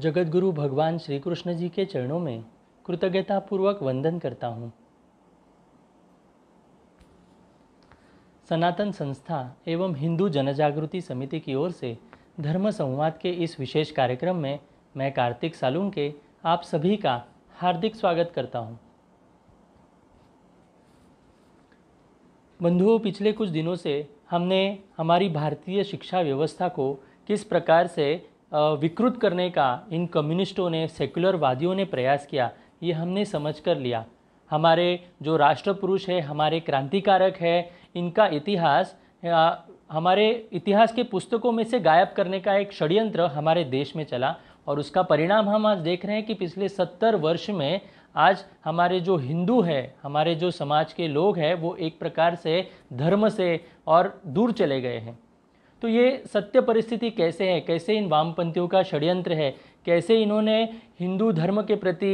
जगतगुरु भगवान श्री कृष्ण जी के चरणों में कृतज्ञतापूर्वक वंदन करता हूँ सनातन संस्था एवं हिंदू जनजागृति समिति की ओर से धर्म संवाद के इस विशेष कार्यक्रम में मैं कार्तिक सालूंग के आप सभी का हार्दिक स्वागत करता हूँ बंधुओं पिछले कुछ दिनों से हमने हमारी भारतीय शिक्षा व्यवस्था को किस प्रकार से विकृत करने का इन कम्युनिस्टों ने वादियों ने प्रयास किया ये हमने समझ कर लिया हमारे जो राष्ट्रपुरुष है हमारे क्रांतिकारक है इनका इतिहास हमारे इतिहास के पुस्तकों में से गायब करने का एक षड्यंत्र हमारे देश में चला और उसका परिणाम हम आज देख रहे हैं कि पिछले सत्तर वर्ष में आज हमारे जो हिंदू है हमारे जो समाज के लोग हैं वो एक प्रकार से धर्म से और दूर चले गए हैं तो ये सत्य परिस्थिति कैसे है कैसे इन वामपंथियों का षड्यंत्र है कैसे इन्होंने हिंदू धर्म के प्रति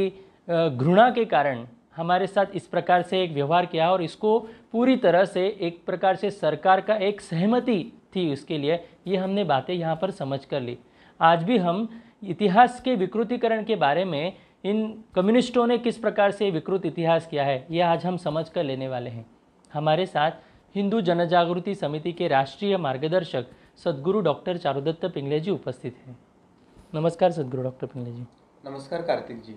घृणा के कारण हमारे साथ इस प्रकार से एक व्यवहार किया और इसको पूरी तरह से एक प्रकार से सरकार का एक सहमति थी उसके लिए ये हमने बातें यहाँ पर समझ कर ली आज भी हम इतिहास के विकृतिकरण के बारे में इन कम्युनिस्टों ने किस प्रकार से विकृत इतिहास किया है ये आज हम समझ कर लेने वाले हैं हमारे साथ हिंदू जनजागृति समिति के राष्ट्रीय मार्गदर्शक सदगुरु डॉक्टर चारुदत्त पिंगले जी उपस्थित हैं नमस्कार सदगुरु डॉक्टर पिंगले जी नमस्कार कार्तिक जी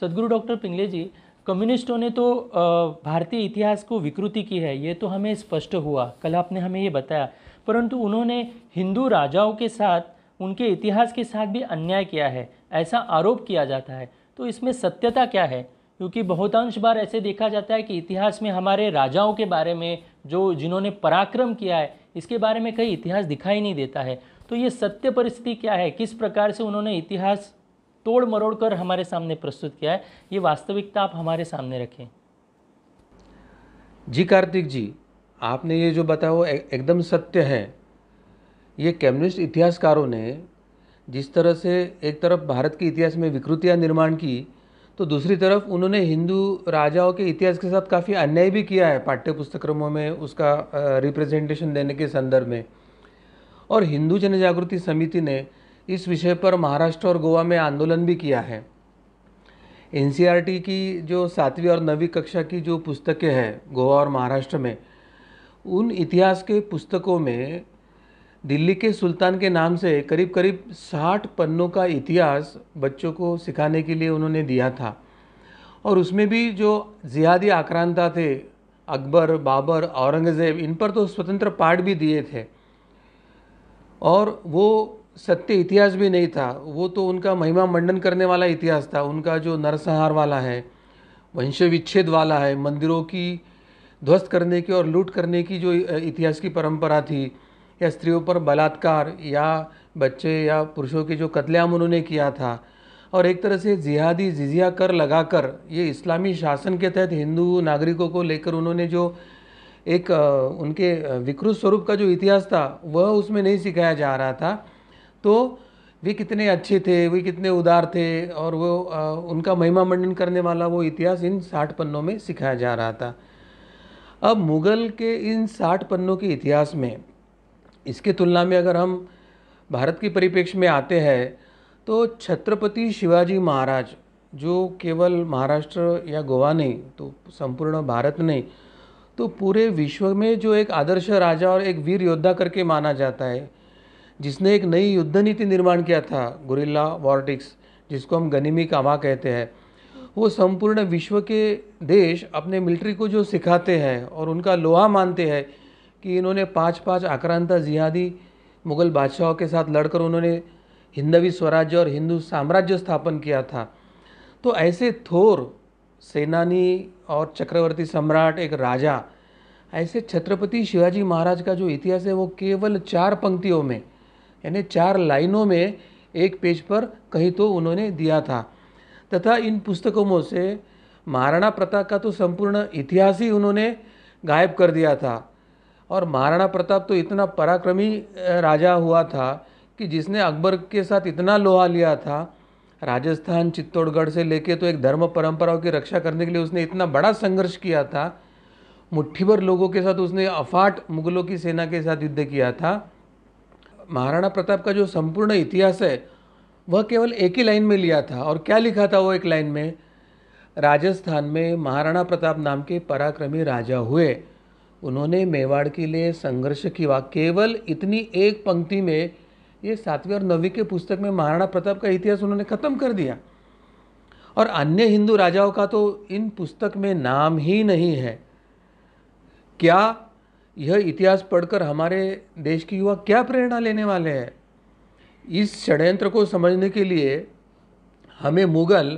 सदगुरु डॉक्टर पिंगले जी कम्युनिस्टों ने तो भारतीय इतिहास को विकृति की है ये तो हमें स्पष्ट हुआ कल आपने हमें ये बताया परंतु उन्होंने हिंदू राजाओं के साथ उनके इतिहास के साथ भी अन्याय किया है ऐसा आरोप किया जाता है तो इसमें सत्यता क्या है क्योंकि बहुतांश बार ऐसे देखा जाता है कि इतिहास में हमारे राजाओं के बारे में जो जिन्होंने पराक्रम किया है इसके बारे में कहीं इतिहास दिखाई नहीं देता है तो ये सत्य परिस्थिति क्या है किस प्रकार से उन्होंने इतिहास तोड़ मरोड़ कर हमारे सामने प्रस्तुत किया है ये वास्तविकता आप हमारे सामने रखें जी कार्तिक जी आपने ये जो बताया वो एकदम सत्य है ये कम्युनिस्ट इतिहासकारों ने जिस तरह से एक तरफ भारत के इतिहास में विकृतियाँ निर्माण की तो दूसरी तरफ उन्होंने हिंदू राजाओं के इतिहास के साथ काफ़ी अन्याय भी किया है पाठ्य पुस्तक्रमों में उसका रिप्रेजेंटेशन देने के संदर्भ में और हिंदू जनजागृति समिति ने इस विषय पर महाराष्ट्र और गोवा में आंदोलन भी किया है एन की जो सातवीं और नवीं कक्षा की जो पुस्तकें हैं गोवा और महाराष्ट्र में उन इतिहास के पुस्तकों में दिल्ली के सुल्तान के नाम से करीब करीब साठ पन्नों का इतिहास बच्चों को सिखाने के लिए उन्होंने दिया था और उसमें भी जो ज़ियादी आक्रांता थे अकबर बाबर औरंगज़ेब इन पर तो स्वतंत्र पाठ भी दिए थे और वो सत्य इतिहास भी नहीं था वो तो उनका महिमा मंडन करने वाला इतिहास था उनका जो नरसंहार वाला है वंश विच्छेद वाला है मंदिरों की ध्वस्त करने की और लूट करने की जो इतिहास की परंपरा थी या स्त्रियों पर बलात्कार या बच्चे या पुरुषों के जो कत्लेआम उन्होंने किया था और एक तरह से जिहादी जिजिया कर लगाकर ये इस्लामी शासन के तहत हिंदू नागरिकों को लेकर उन्होंने जो एक उनके विकृत स्वरूप का जो इतिहास था वह उसमें नहीं सिखाया जा रहा था तो वे कितने अच्छे थे वे कितने उदार थे और वो उनका महिमा मंडन करने वाला वो इतिहास इन साठ पन्नों में सिखाया जा रहा था अब मुग़ल के इन साठ पन्नों के इतिहास में इसके तुलना में अगर हम भारत के परिप्रेक्ष्य में आते हैं तो छत्रपति शिवाजी महाराज जो केवल महाराष्ट्र या गोवा नहीं तो संपूर्ण भारत नहीं तो पूरे विश्व में जो एक आदर्श राजा और एक वीर योद्धा करके माना जाता है जिसने एक नई युद्ध नीति निर्माण किया था गुरिल्ला वॉर्टिक्स जिसको हम गनीमी कावा कहते हैं वो संपूर्ण विश्व के देश अपने मिलिट्री को जो सिखाते हैं और उनका लोहा मानते हैं कि इन्होंने पाँच पाँच आक्रांता जिहादी मुग़ल बादशाहों के साथ लड़कर उन्होंने हिंदवी स्वराज्य और हिंदू साम्राज्य स्थापन किया था तो ऐसे थोर सेनानी और चक्रवर्ती सम्राट एक राजा ऐसे छत्रपति शिवाजी महाराज का जो इतिहास है वो केवल चार पंक्तियों में यानी चार लाइनों में एक पेज पर कहीं तो उन्होंने दिया था तथा इन पुस्तकों में से महाराणा प्रताप का तो संपूर्ण इतिहास ही उन्होंने गायब कर दिया था और महाराणा प्रताप तो इतना पराक्रमी राजा हुआ था कि जिसने अकबर के साथ इतना लोहा लिया था राजस्थान चित्तौड़गढ़ से लेके तो एक धर्म परंपराओं की रक्षा करने के लिए उसने इतना बड़ा संघर्ष किया था मुट्ठी भर लोगों के साथ उसने अफाट मुगलों की सेना के साथ युद्ध किया था महाराणा प्रताप का जो संपूर्ण इतिहास है वह केवल एक ही लाइन में लिया था और क्या लिखा था वो एक लाइन में राजस्थान में महाराणा प्रताप नाम के पराक्रमी राजा हुए उन्होंने मेवाड़ के लिए संघर्ष किया केवल इतनी एक पंक्ति में ये सातवीं और नवीं के पुस्तक में महाराणा प्रताप का इतिहास उन्होंने खत्म कर दिया और अन्य हिंदू राजाओं का तो इन पुस्तक में नाम ही नहीं है क्या यह इतिहास पढ़कर हमारे देश के युवा क्या प्रेरणा लेने वाले हैं इस षड्यंत्र को समझने के लिए हमें मुगल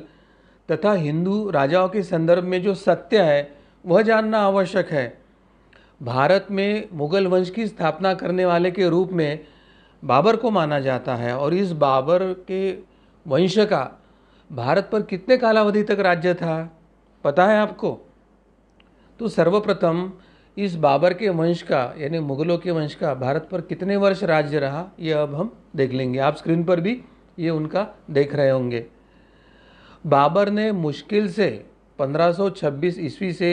तथा हिंदू राजाओं के संदर्भ में जो सत्य है वह जानना आवश्यक है भारत में मुग़ल वंश की स्थापना करने वाले के रूप में बाबर को माना जाता है और इस बाबर के वंश का भारत पर कितने कालावधि तक राज्य था पता है आपको तो सर्वप्रथम इस बाबर के वंश का यानी मुग़लों के वंश का भारत पर कितने वर्ष राज्य रहा ये अब हम देख लेंगे आप स्क्रीन पर भी ये उनका देख रहे होंगे बाबर ने मुश्किल से 1526 ईस्वी से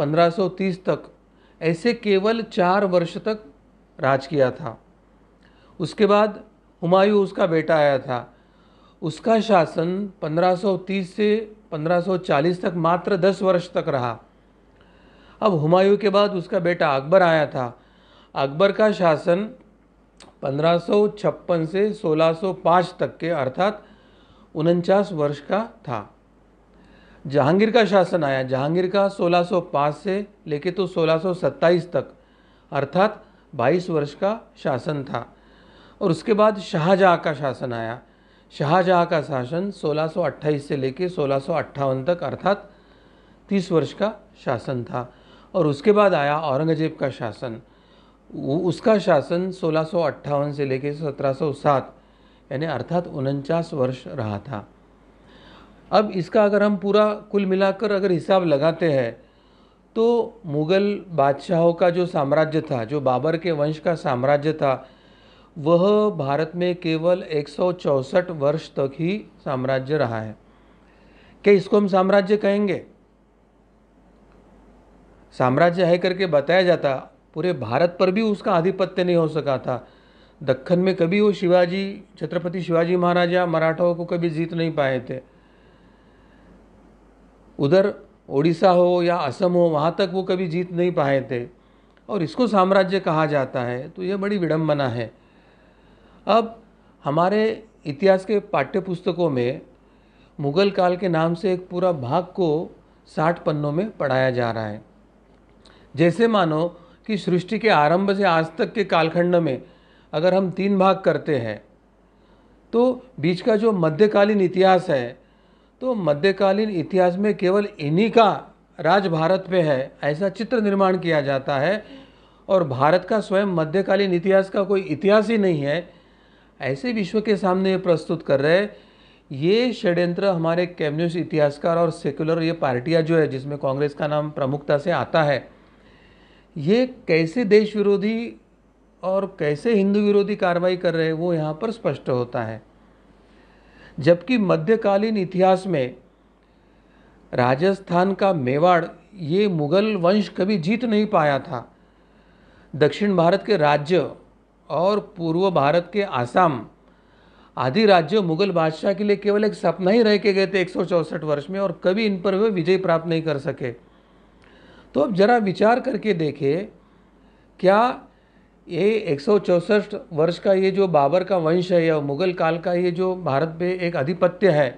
1530 तक ऐसे केवल चार वर्ष तक राज किया था उसके बाद हुमायूं उसका बेटा आया था उसका शासन 1530 से 1540 तक मात्र 10 वर्ष तक रहा अब हुमायूं के बाद उसका बेटा अकबर आया था अकबर का शासन 1556 से 1605 तक के अर्थात उनचास वर्ष का था जहांगीर का शासन आया जहांगीर का 1605 से लेके तो 1627 तक अर्थात 22 वर्ष का शासन था और उसके बाद शाहजहाँ का शासन आया शाहजहाँ का शासन 1628 से लेके सोलह तक अर्थात 30 वर्ष का शासन था और उसके बाद आया औरंगजेब का शासन उसका शासन सोलह से लेके 1707 यानी अर्थात उनचास वर्ष रहा था अब इसका अगर हम पूरा कुल मिलाकर अगर हिसाब लगाते हैं तो मुग़ल बादशाहों का जो साम्राज्य था जो बाबर के वंश का साम्राज्य था वह भारत में केवल एक वर्ष तक ही साम्राज्य रहा है क्या इसको हम साम्राज्य कहेंगे साम्राज्य है करके बताया जाता पूरे भारत पर भी उसका आधिपत्य नहीं हो सका था दक्षिण में कभी वो शिवाजी छत्रपति शिवाजी महाराजा मराठाओं को कभी जीत नहीं पाए थे उधर ओडिशा हो या असम हो वहाँ तक वो कभी जीत नहीं पाए थे और इसको साम्राज्य कहा जाता है तो यह बड़ी विडम्बना है अब हमारे इतिहास के पाठ्य पुस्तकों में मुग़ल काल के नाम से एक पूरा भाग को साठ पन्नों में पढ़ाया जा रहा है जैसे मानो कि सृष्टि के आरंभ से आज तक के कालखंड में अगर हम तीन भाग करते हैं तो बीच का जो मध्यकालीन इतिहास है तो मध्यकालीन इतिहास में केवल इन्हीं का राज भारत पे है ऐसा चित्र निर्माण किया जाता है और भारत का स्वयं मध्यकालीन इतिहास का कोई इतिहास ही नहीं है ऐसे विश्व के सामने ये प्रस्तुत कर रहे ये षड्यंत्र हमारे कम्युनिस्ट इतिहासकार और सेकुलर ये पार्टियाँ जो है जिसमें कांग्रेस का नाम प्रमुखता से आता है ये कैसे देश विरोधी और कैसे हिंदू विरोधी कार्रवाई कर रहे हैं वो यहाँ पर स्पष्ट होता है जबकि मध्यकालीन इतिहास में राजस्थान का मेवाड़ ये मुग़ल वंश कभी जीत नहीं पाया था दक्षिण भारत के राज्य और पूर्व भारत के आसाम आदि राज्य मुगल बादशाह के लिए केवल एक सपना ही रह के गए थे एक वर्ष में और कभी इन पर वे विजय प्राप्त नहीं कर सके तो अब जरा विचार करके देखें क्या ये एक वर्ष का ये जो बाबर का वंश है या मुगल काल का ये जो भारत पे एक आधिपत्य है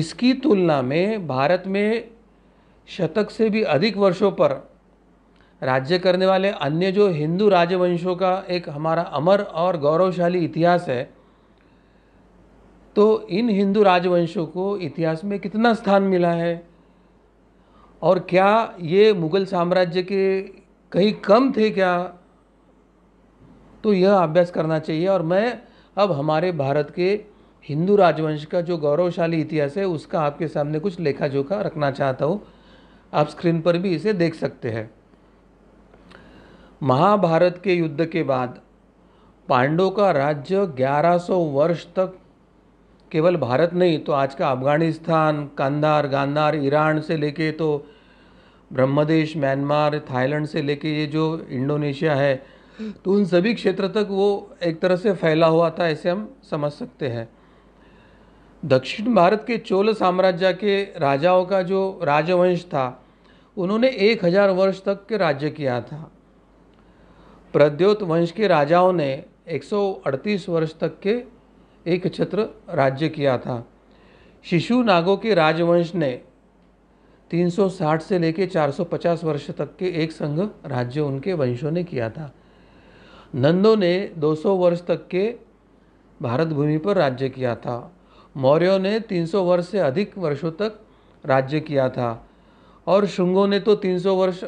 इसकी तुलना में भारत में शतक से भी अधिक वर्षों पर राज्य करने वाले अन्य जो हिंदू राजवंशों का एक हमारा अमर और गौरवशाली इतिहास है तो इन हिंदू राजवंशों को इतिहास में कितना स्थान मिला है और क्या ये मुगल साम्राज्य के कहीं कम थे क्या तो यह अभ्यास करना चाहिए और मैं अब हमारे भारत के हिंदू राजवंश का जो गौरवशाली इतिहास है उसका आपके सामने कुछ लेखा जोखा रखना चाहता हूँ आप स्क्रीन पर भी इसे देख सकते हैं महाभारत के युद्ध के बाद पांडव का राज्य 1100 वर्ष तक केवल भारत नहीं तो आज का अफगानिस्तान कांधार गांधार ईरान से लेके तो ब्रह्मदेश म्यांमार थाईलैंड से लेके ये जो इंडोनेशिया है तो उन सभी क्षेत्र तक वो एक तरह से फैला हुआ था ऐसे हम समझ सकते हैं दक्षिण भारत के चोल साम्राज्य के राजाओं का जो राजवंश था उन्होंने एक हज़ार वर्ष तक के राज्य किया था प्रद्योत वंश के राजाओं ने 138 वर्ष तक के एक छत्र राज्य किया था शिशु नागों के राजवंश ने 360 से लेकर 450 वर्ष तक के एक संघ राज्य उनके वंशों ने किया था नंदों ने 200 वर्ष तक के भारत भूमि पर राज्य किया था मौर्यों ने 300 वर्ष से अधिक वर्षों तक राज्य किया था और शुंगों ने तो 300 वर्ष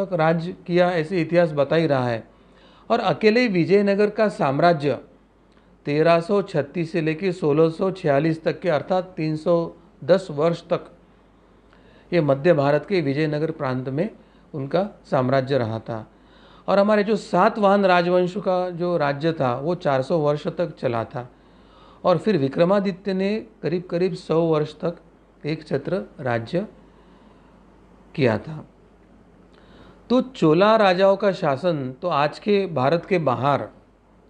तक राज्य किया ऐसे इतिहास बता ही रहा है और अकेले विजयनगर का साम्राज्य 1336 से लेकर 1646 तक के अर्थात 310 वर्ष तक ये मध्य भारत के विजयनगर प्रांत में उनका साम्राज्य रहा था और हमारे जो सातवाहन राजवंश का जो राज्य था वो 400 वर्ष तक चला था और फिर विक्रमादित्य ने करीब करीब 100 वर्ष तक एक छत्र राज्य किया था तो चोला राजाओं का शासन तो आज के भारत के बाहर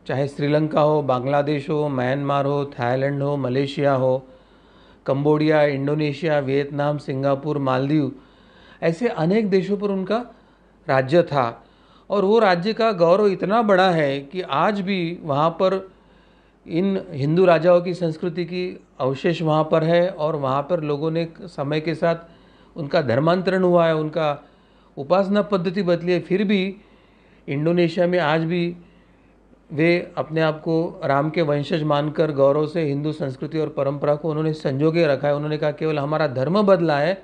चाहे श्रीलंका हो बांग्लादेश हो म्यांमार हो थाईलैंड हो मलेशिया हो Cambodia Indonesia Vietnam Singapore Maldives ऐसे अनेक देशों पर उनका राज्य था और वो राज्य का गौरव इतना बड़ा है कि आज भी वहाँ पर इन हिंदू राजाओं की संस्कृति की अवशेष वहाँ पर है और वहाँ पर लोगों ने समय के साथ उनका धर्मांतरण हुआ है उनका उपासना पद्धति बदली है फिर भी इंडोनेशिया में आज भी वे अपने आप को राम के वंशज मानकर गौरव से हिंदू संस्कृति और परंपरा को उन्होंने संजोगे रखा है उन्होंने कहा केवल हमारा धर्म बदला है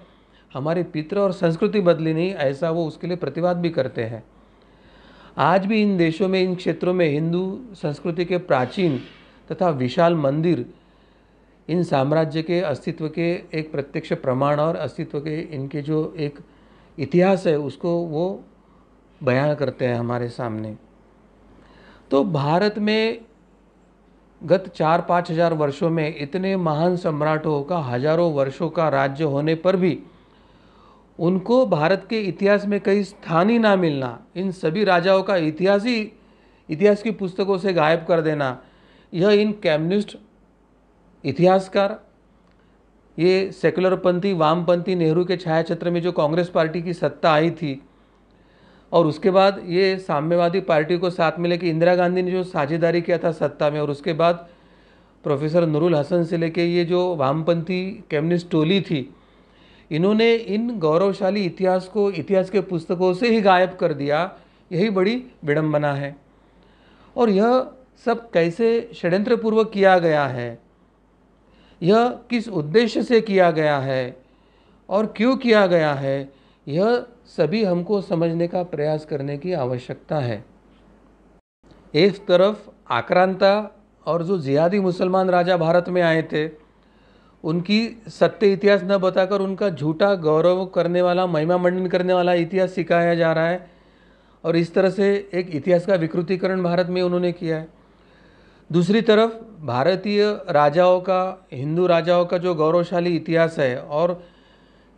हमारे पितृ और संस्कृति बदली नहीं ऐसा वो उसके लिए प्रतिवाद भी करते हैं आज भी इन देशों में इन क्षेत्रों में हिंदू संस्कृति के प्राचीन तथा विशाल मंदिर इन साम्राज्य के अस्तित्व के एक प्रत्यक्ष प्रमाण और अस्तित्व के इनके जो एक इतिहास है उसको वो बयां करते हैं हमारे सामने तो भारत में गत चार पाँच हजार वर्षों में इतने महान सम्राटों का हजारों वर्षों का राज्य होने पर भी उनको भारत के इतिहास में कई स्थान ही ना मिलना इन सभी राजाओं का इतिहास ही इतिहास की पुस्तकों से गायब कर देना यह इन कम्युनिस्ट इतिहासकार ये सेकुलरपंथी वामपंथी नेहरू के छायाचित्र में जो कांग्रेस पार्टी की सत्ता आई थी और उसके बाद ये साम्यवादी पार्टी को साथ में लेके इंदिरा गांधी ने जो साझेदारी किया था सत्ता में और उसके बाद प्रोफेसर नुरुल हसन से लेके ये जो वामपंथी कम्युनिस्ट टोली थी इन्होंने इन गौरवशाली इतिहास को इतिहास के पुस्तकों से ही गायब कर दिया यही बड़ी विडम्बना है और यह सब कैसे षड्यंत्रपूर्वक किया गया है यह किस उद्देश्य से किया गया है और क्यों किया गया है यह सभी हमको समझने का प्रयास करने की आवश्यकता है एक तरफ आक्रांता और जो जिहादी मुसलमान राजा भारत में आए थे उनकी सत्य इतिहास न बताकर उनका झूठा गौरव करने वाला महिमा मंडन करने वाला इतिहास सिखाया जा रहा है और इस तरह से एक इतिहास का विकृतिकरण भारत में उन्होंने किया है दूसरी तरफ भारतीय राजाओं का हिंदू राजाओं का जो गौरवशाली इतिहास है और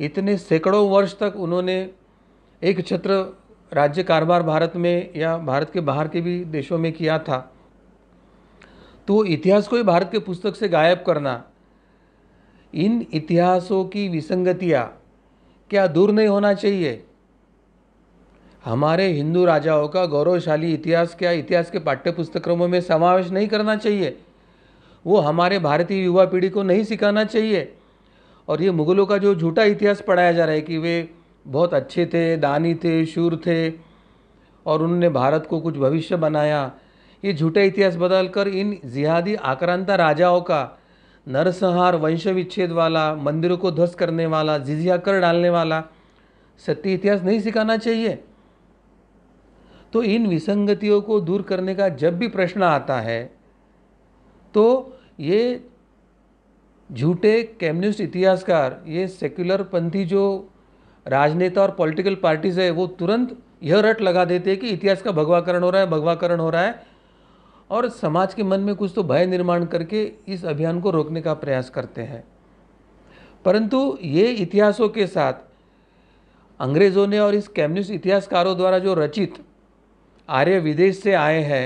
इतने सैकड़ों वर्ष तक उन्होंने एक छत्र राज्य कारोबार भारत में या भारत के बाहर के भी देशों में किया था तो इतिहास को ही भारत के पुस्तक से गायब करना इन इतिहासों की विसंगतियाँ क्या दूर नहीं होना चाहिए हमारे हिंदू राजाओं का गौरवशाली इतिहास क्या इतिहास के पाठ्य पुस्तक्रमों में समावेश नहीं करना चाहिए वो हमारे भारतीय युवा पीढ़ी को नहीं सिखाना चाहिए और ये मुग़लों का जो झूठा इतिहास पढ़ाया जा रहा है कि वे बहुत अच्छे थे दानी थे शूर थे और उनने भारत को कुछ भविष्य बनाया ये झूठा इतिहास बदलकर इन जिहादी आक्रांता राजाओं का नरसंहार वंश विच्छेद वाला मंदिरों को ध्वस्त करने वाला जिजिया कर डालने वाला सत्य इतिहास नहीं सिखाना चाहिए तो इन विसंगतियों को दूर करने का जब भी प्रश्न आता है तो ये झूठे कम्युनिस्ट इतिहासकार ये सेक्युलर पंथी जो राजनेता और पॉलिटिकल पार्टीज है वो तुरंत यह रट लगा देते हैं कि इतिहास का भगवाकरण हो रहा है भगवाकरण हो रहा है और समाज के मन में कुछ तो भय निर्माण करके इस अभियान को रोकने का प्रयास करते हैं परंतु ये इतिहासों के साथ अंग्रेज़ों ने और इस कम्युनिस्ट इतिहासकारों द्वारा जो रचित आर्य विदेश से आए हैं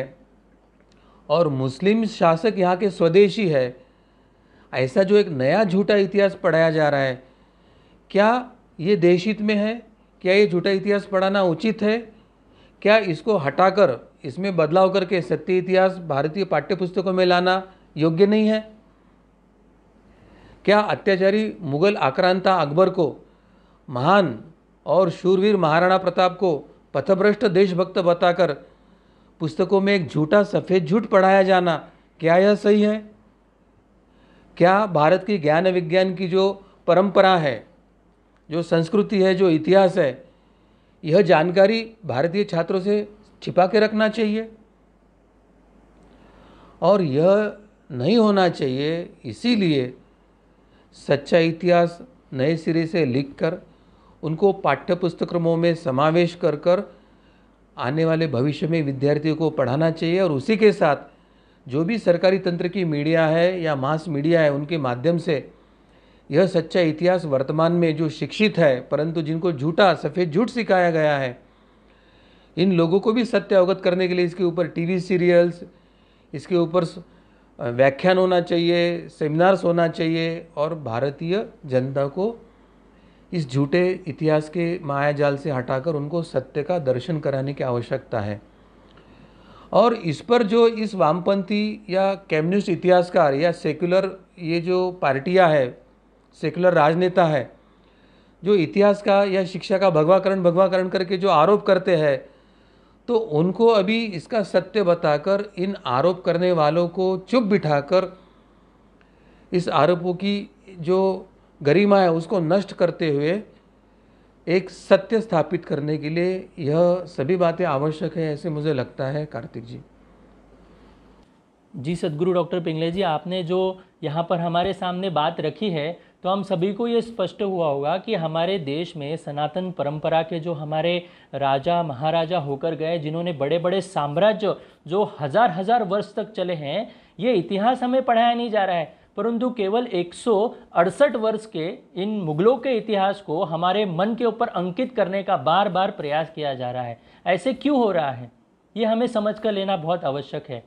और मुस्लिम शासक यहाँ के स्वदेशी है ऐसा जो एक नया झूठा इतिहास पढ़ाया जा रहा है क्या ये देशहित में है क्या ये झूठा इतिहास पढ़ाना उचित है क्या इसको हटाकर इसमें बदलाव करके सत्य इतिहास भारतीय पाठ्यपुस्तकों में लाना योग्य नहीं है क्या अत्याचारी मुगल आक्रांता अकबर को महान और शूरवीर महाराणा प्रताप को पथभ्रष्ट देशभक्त बताकर पुस्तकों में एक झूठा सफ़ेद झूठ पढ़ाया जाना क्या यह सही है क्या भारत की ज्ञान विज्ञान की जो परंपरा है जो संस्कृति है जो इतिहास है यह जानकारी भारतीय छात्रों से छिपा के रखना चाहिए और यह नहीं होना चाहिए इसीलिए सच्चा इतिहास नए सिरे से लिखकर उनको पाठ्य पुस्तक्रमों में समावेश कर कर आने वाले भविष्य में विद्यार्थियों को पढ़ाना चाहिए और उसी के साथ जो भी सरकारी तंत्र की मीडिया है या मास मीडिया है उनके माध्यम से यह सच्चा इतिहास वर्तमान में जो शिक्षित है परंतु जिनको झूठा सफ़ेद झूठ सिखाया गया है इन लोगों को भी सत्य अवगत करने के लिए इसके ऊपर टीवी सीरियल्स इसके ऊपर व्याख्यान होना चाहिए सेमिनार्स होना चाहिए और भारतीय जनता को इस झूठे इतिहास के माया जाल से हटाकर उनको सत्य का दर्शन कराने की आवश्यकता है और इस पर जो इस वामपंथी या कम्युनिस्ट इतिहासकार या सेक्युलर ये जो पार्टियां है सेक्युलर राजनेता है जो इतिहास का या शिक्षा का भगवाकरण भगवाकरण करके जो आरोप करते हैं तो उनको अभी इसका सत्य बताकर इन आरोप करने वालों को चुप बिठाकर इस आरोपों की जो गरिमा है उसको नष्ट करते हुए एक सत्य स्थापित करने के लिए यह सभी बातें आवश्यक है ऐसे मुझे लगता है कार्तिक जी जी सदगुरु डॉक्टर पिंगले जी आपने जो यहाँ पर हमारे सामने बात रखी है तो हम सभी को ये स्पष्ट हुआ होगा कि हमारे देश में सनातन परंपरा के जो हमारे राजा महाराजा होकर गए जिन्होंने बड़े बड़े साम्राज्य जो हज़ार हज़ार वर्ष तक चले हैं ये इतिहास हमें पढ़ाया नहीं जा रहा है परंतु केवल एक वर्ष के इन मुगलों के इतिहास को हमारे मन के ऊपर अंकित करने का बार बार प्रयास किया जा रहा है ऐसे क्यों हो रहा है ये हमें समझ कर लेना बहुत आवश्यक है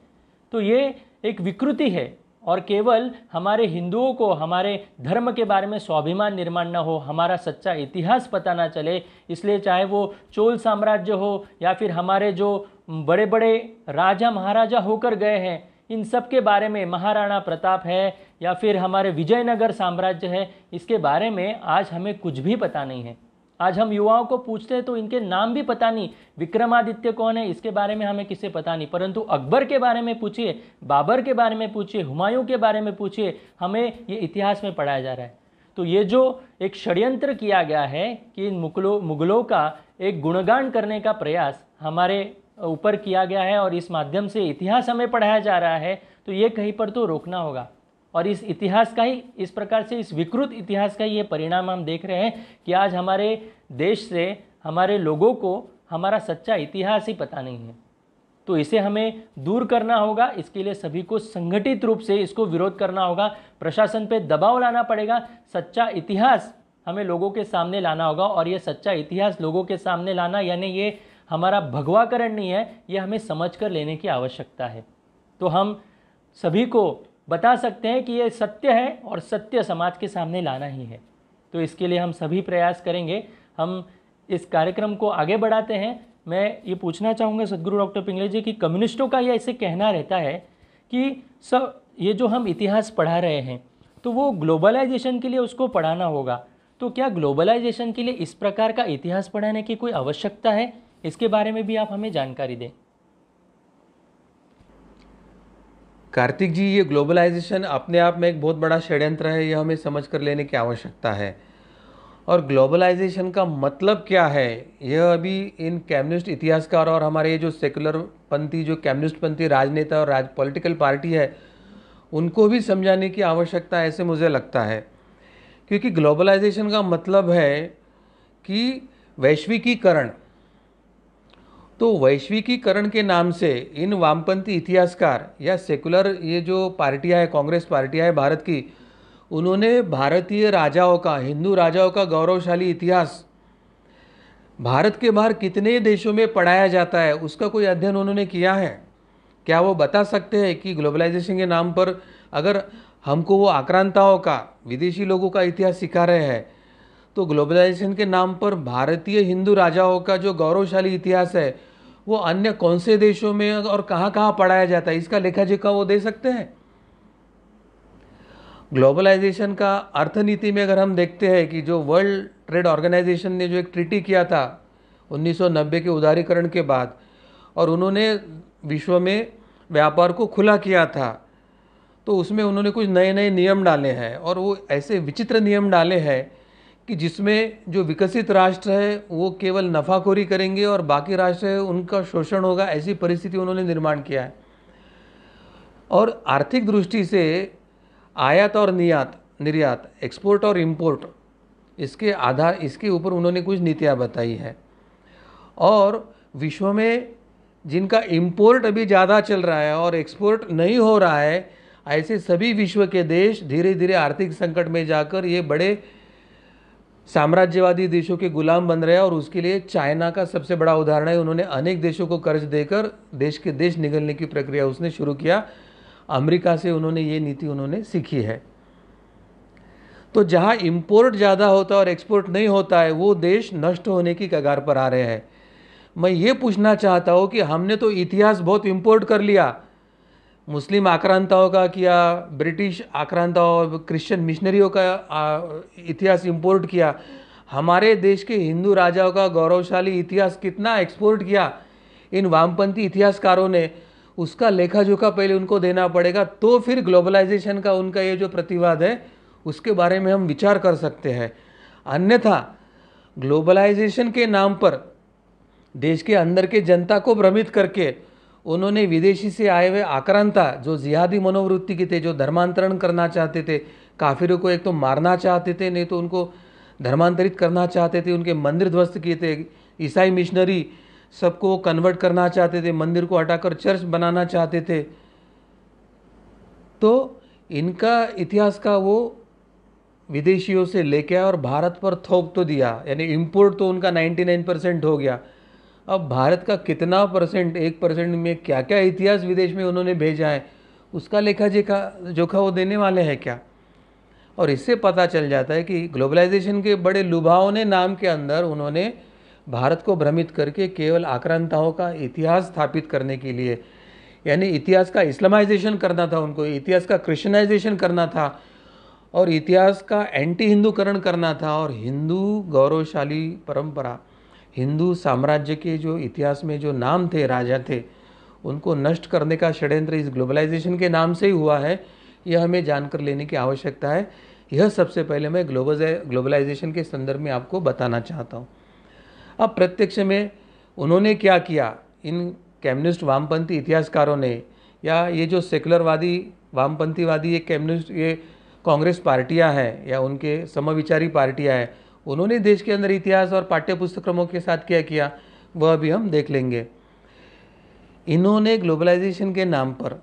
तो ये एक विकृति है और केवल हमारे हिंदुओं को हमारे धर्म के बारे में स्वाभिमान निर्माण ना हो हमारा सच्चा इतिहास पता ना चले इसलिए चाहे वो चोल साम्राज्य हो या फिर हमारे जो बड़े बड़े राजा महाराजा होकर गए हैं इन सब के बारे में महाराणा प्रताप है या फिर हमारे विजयनगर साम्राज्य है इसके बारे में आज हमें कुछ भी पता नहीं है आज हम युवाओं को पूछते हैं तो इनके नाम भी पता नहीं विक्रमादित्य कौन है इसके बारे में हमें किसे पता नहीं परंतु अकबर के बारे में पूछिए बाबर के बारे में पूछिए हुमायूं के बारे में पूछिए हमें ये इतिहास में पढ़ाया जा रहा है तो ये जो एक षड्यंत्र किया गया है कि इन मुगलों मुगलों का एक गुणगान करने का प्रयास हमारे ऊपर किया गया है और इस माध्यम से इतिहास हमें पढ़ाया जा रहा है तो ये कहीं पर तो रोकना होगा और इस इतिहास का ही इस प्रकार से इस विकृत इतिहास का ये परिणाम हम देख रहे हैं कि आज हमारे देश से हमारे लोगों को हमारा सच्चा इतिहास ही पता नहीं है तो इसे हमें दूर करना होगा इसके लिए सभी को संगठित रूप से इसको विरोध करना होगा प्रशासन पे दबाव लाना पड़ेगा सच्चा इतिहास हमें लोगों के सामने लाना होगा और ये सच्चा इतिहास लोगों के सामने लाना यानी ये हमारा भगवाकरण नहीं है ये हमें समझ कर लेने की आवश्यकता है तो हम सभी को बता सकते हैं कि ये सत्य है और सत्य समाज के सामने लाना ही है तो इसके लिए हम सभी प्रयास करेंगे हम इस कार्यक्रम को आगे बढ़ाते हैं मैं ये पूछना चाहूँगा सदगुरु डॉक्टर पिंगले जी कि कम्युनिस्टों का ये ऐसे कहना रहता है कि सब ये जो हम इतिहास पढ़ा रहे हैं तो वो ग्लोबलाइजेशन के लिए उसको पढ़ाना होगा तो क्या ग्लोबलाइजेशन के लिए इस प्रकार का इतिहास पढ़ाने की कोई आवश्यकता है इसके बारे में भी आप हमें जानकारी दें कार्तिक जी ये ग्लोबलाइजेशन अपने आप में एक बहुत बड़ा षड्यंत्र है यह हमें समझ कर लेने की आवश्यकता है और ग्लोबलाइजेशन का मतलब क्या है यह अभी इन कैम्युनिस्ट इतिहासकार और हमारे ये जो सेकुलर पंथी जो कैम्युनिस्ट पंथी राजनेता और राज पॉलिटिकल पार्टी है उनको भी समझाने की आवश्यकता ऐसे मुझे लगता है क्योंकि ग्लोबलाइजेशन का मतलब है कि वैश्विकीकरण तो वैश्विकीकरण के नाम से इन वामपंथी इतिहासकार या सेकुलर ये जो पार्टियाँ हैं कांग्रेस पार्टियाँ है भारत की उन्होंने भारतीय राजाओं का हिंदू राजाओं का गौरवशाली इतिहास भारत के बाहर कितने देशों में पढ़ाया जाता है उसका कोई अध्ययन उन्होंने किया है क्या वो बता सकते हैं कि ग्लोबलाइजेशन के नाम पर अगर हमको वो आक्रांताओं का विदेशी लोगों का इतिहास सिखा रहे हैं तो ग्लोबलाइजेशन के नाम पर भारतीय हिंदू राजाओं का जो गौरवशाली इतिहास है वो अन्य कौन से देशों में और कहाँ कहाँ पढ़ाया जाता है इसका लेखा जोखा वो दे सकते हैं ग्लोबलाइजेशन का अर्थनीति में अगर हम देखते हैं कि जो वर्ल्ड ट्रेड ऑर्गेनाइजेशन ने जो एक ट्रिटी किया था 1990 के उदारीकरण के बाद और उन्होंने विश्व में व्यापार को खुला किया था तो उसमें उन्होंने कुछ नए नए नियम डाले हैं और वो ऐसे विचित्र नियम डाले हैं कि जिसमें जो विकसित राष्ट्र है वो केवल नफाखोरी करेंगे और बाकी राष्ट्र है उनका शोषण होगा ऐसी परिस्थिति उन्होंने निर्माण किया है और आर्थिक दृष्टि से आयात और निर्यात निर्यात एक्सपोर्ट और इम्पोर्ट इसके आधार इसके ऊपर उन्होंने कुछ नीतियाँ बताई है और विश्व में जिनका इम्पोर्ट अभी ज़्यादा चल रहा है और एक्सपोर्ट नहीं हो रहा है ऐसे सभी विश्व के देश धीरे धीरे आर्थिक संकट में जाकर ये बड़े साम्राज्यवादी देशों के गुलाम बन रहे हैं और उसके लिए चाइना का सबसे बड़ा उदाहरण है उन्होंने अनेक देशों को कर्ज देकर देश के देश निगलने की प्रक्रिया उसने शुरू किया अमेरिका से उन्होंने ये नीति उन्होंने सीखी है तो जहाँ इम्पोर्ट ज़्यादा होता है और एक्सपोर्ट नहीं होता है वो देश नष्ट होने की कगार पर आ रहे हैं मैं ये पूछना चाहता हूँ कि हमने तो इतिहास बहुत इम्पोर्ट कर लिया मुस्लिम आक्रांताओं का किया ब्रिटिश आक्रांताओं और क्रिश्चियन मिशनरियों का इतिहास इंपोर्ट किया हमारे देश के हिंदू राजाओं का गौरवशाली इतिहास कितना एक्सपोर्ट किया इन वामपंथी इतिहासकारों ने उसका लेखा जोखा पहले उनको देना पड़ेगा तो फिर ग्लोबलाइजेशन का उनका ये जो प्रतिवाद है उसके बारे में हम विचार कर सकते हैं अन्यथा ग्लोबलाइजेशन के नाम पर देश के अंदर के जनता को भ्रमित करके उन्होंने विदेशी से आए हुए आक्रांता जो जिहादी मनोवृत्ति के थे जो धर्मांतरण करना चाहते थे काफिरों को एक तो मारना चाहते थे नहीं तो उनको धर्मांतरित करना चाहते थे उनके मंदिर ध्वस्त किए थे ईसाई मिशनरी सबको कन्वर्ट करना चाहते थे मंदिर को हटाकर चर्च बनाना चाहते थे तो इनका इतिहास का वो विदेशियों से लेके आया और भारत पर थोप तो दिया यानी इम्पोर्ट तो उनका 99 परसेंट हो गया अब भारत का कितना परसेंट एक परसेंट में क्या क्या इतिहास विदेश में उन्होंने भेजा है उसका लेखा जेखा जोखा वो देने वाले हैं क्या और इससे पता चल जाता है कि ग्लोबलाइजेशन के बड़े लुभावने नाम के अंदर उन्होंने भारत को भ्रमित करके केवल आक्रांताओं का इतिहास स्थापित करने के लिए यानी इतिहास का इस्लामाइजेशन करना था उनको इतिहास का क्रिश्चनाइजेशन करना था और इतिहास का एंटी हिंदूकरण करना था और हिंदू गौरवशाली परंपरा हिंदू साम्राज्य के जो इतिहास में जो नाम थे राजा थे उनको नष्ट करने का षड्यंत्र इस ग्लोबलाइजेशन के नाम से ही हुआ है यह हमें जानकर लेने की आवश्यकता है यह सबसे पहले मैं ग्लोबल ग्लोबलाइजेशन के संदर्भ में आपको बताना चाहता हूँ अब प्रत्यक्ष में उन्होंने क्या किया इन कम्युनिस्ट वामपंथी इतिहासकारों ने या ये जो सेकुलरवादी वामपंथीवादी ये कम्युनिस्ट ये कांग्रेस पार्टियां हैं या उनके समविचारी पार्टियां हैं उन्होंने देश के अंदर इतिहास और पाठ्य पुस्तक्रमों के साथ क्या किया वह भी हम देख लेंगे इन्होंने ग्लोबलाइजेशन के नाम पर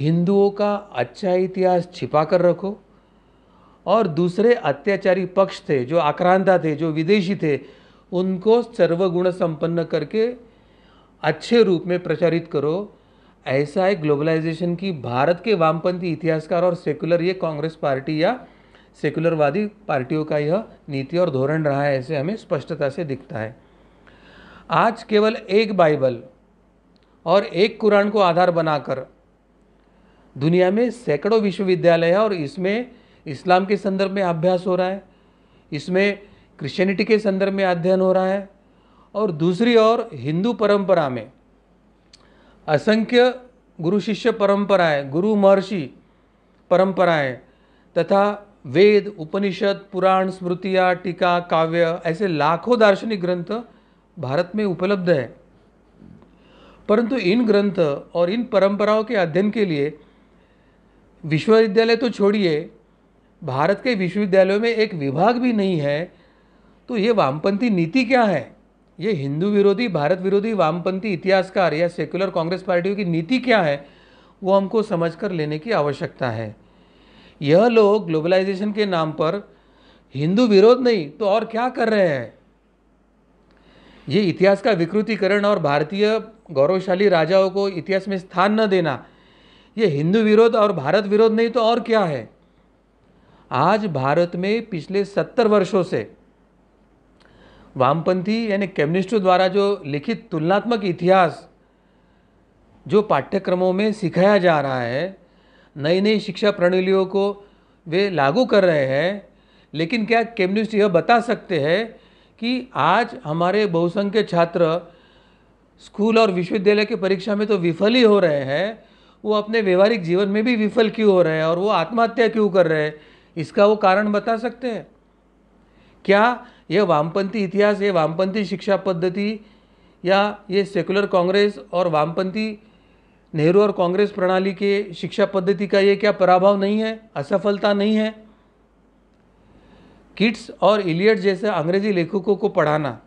हिंदुओं का अच्छा इतिहास छिपा कर रखो और दूसरे अत्याचारी पक्ष थे जो आक्रांता थे जो विदेशी थे उनको सर्वगुण संपन्न करके अच्छे रूप में प्रचारित करो ऐसा है ग्लोबलाइजेशन की भारत के वामपंथी इतिहासकार और सेकुलर ये कांग्रेस पार्टी या सेकुलरवादी पार्टियों का यह नीति और धोरण रहा है ऐसे हमें स्पष्टता से दिखता है आज केवल एक बाइबल और एक कुरान को आधार बनाकर दुनिया में सैकड़ों विश्वविद्यालय है और इसमें इस्लाम के संदर्भ में अभ्यास हो रहा है इसमें क्रिश्चियनिटी के संदर्भ में अध्ययन हो रहा है और दूसरी ओर हिंदू परंपरा में असंख्य गुरु शिष्य परंपराएं गुरु महर्षि परंपराएं तथा वेद उपनिषद पुराण स्मृतियाँ टीका काव्य ऐसे लाखों दार्शनिक ग्रंथ भारत में उपलब्ध है परंतु इन ग्रंथ और इन परंपराओं के अध्ययन के लिए विश्वविद्यालय तो छोड़िए भारत के विश्वविद्यालयों में एक विभाग भी नहीं है तो ये वामपंथी नीति क्या है ये हिंदू विरोधी भारत विरोधी वामपंथी इतिहासकार या सेक्युलर कांग्रेस पार्टियों की नीति क्या है वो हमको समझ कर लेने की आवश्यकता है यह लोग ग्लोबलाइजेशन के नाम पर हिंदू विरोध नहीं तो और क्या कर रहे हैं ये इतिहास का विकृतिकरण और भारतीय गौरवशाली राजाओं को इतिहास में स्थान न देना ये हिंदू विरोध और भारत विरोध नहीं तो और क्या है आज भारत में पिछले सत्तर वर्षों से वामपंथी यानी कम्युनिस्टों द्वारा जो लिखित तुलनात्मक इतिहास जो पाठ्यक्रमों में सिखाया जा रहा है नई नई शिक्षा प्रणालियों को वे लागू कर रहे हैं लेकिन क्या केम्युनिस्ट यह बता सकते हैं कि आज हमारे बहुसंख्य छात्र स्कूल और विश्वविद्यालय के परीक्षा में तो विफल ही हो रहे हैं वो अपने व्यवहारिक जीवन में भी विफल क्यों हो रहे हैं और वो आत्महत्या क्यों कर रहे हैं इसका वो कारण बता सकते हैं क्या यह वामपंथी इतिहास ये वामपंथी शिक्षा पद्धति या ये सेकुलर कांग्रेस और वामपंथी नेहरू और कांग्रेस प्रणाली के शिक्षा पद्धति का ये क्या पराभव नहीं है असफलता नहीं है किट्स और इलियट जैसे अंग्रेजी लेखकों को पढ़ाना